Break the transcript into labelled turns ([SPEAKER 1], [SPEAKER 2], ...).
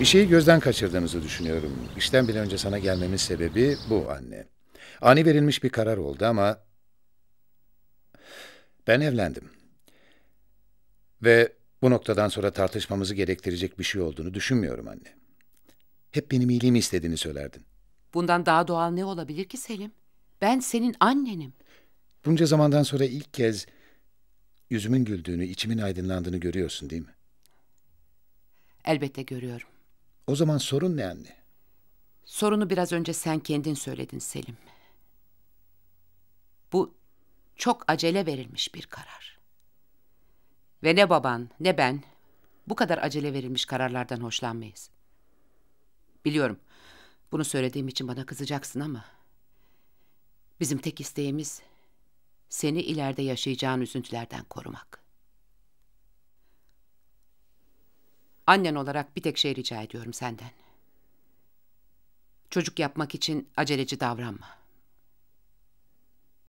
[SPEAKER 1] Bir şeyi gözden kaçırdığınızı düşünüyorum. İşten bir önce sana gelmemin sebebi bu anne. Ani verilmiş bir karar oldu ama... Ben evlendim. Ve bu noktadan sonra tartışmamızı gerektirecek bir şey olduğunu düşünmüyorum anne. Hep benim iyiliğimi istediğini söylerdin.
[SPEAKER 2] Bundan daha doğal ne olabilir ki Selim? Ben senin annenim.
[SPEAKER 1] Bunca zamandan sonra ilk kez yüzümün güldüğünü, içimin aydınlandığını görüyorsun değil mi?
[SPEAKER 2] Elbette görüyorum.
[SPEAKER 1] O zaman sorun ne anne?
[SPEAKER 2] Sorunu biraz önce sen kendin söyledin Selim. Bu çok acele verilmiş bir karar. Ve ne baban ne ben bu kadar acele verilmiş kararlardan hoşlanmayız. Biliyorum bunu söylediğim için bana kızacaksın ama bizim tek isteğimiz seni ileride yaşayacağın üzüntülerden korumak. Annen olarak bir tek şey rica ediyorum senden. Çocuk yapmak için aceleci davranma.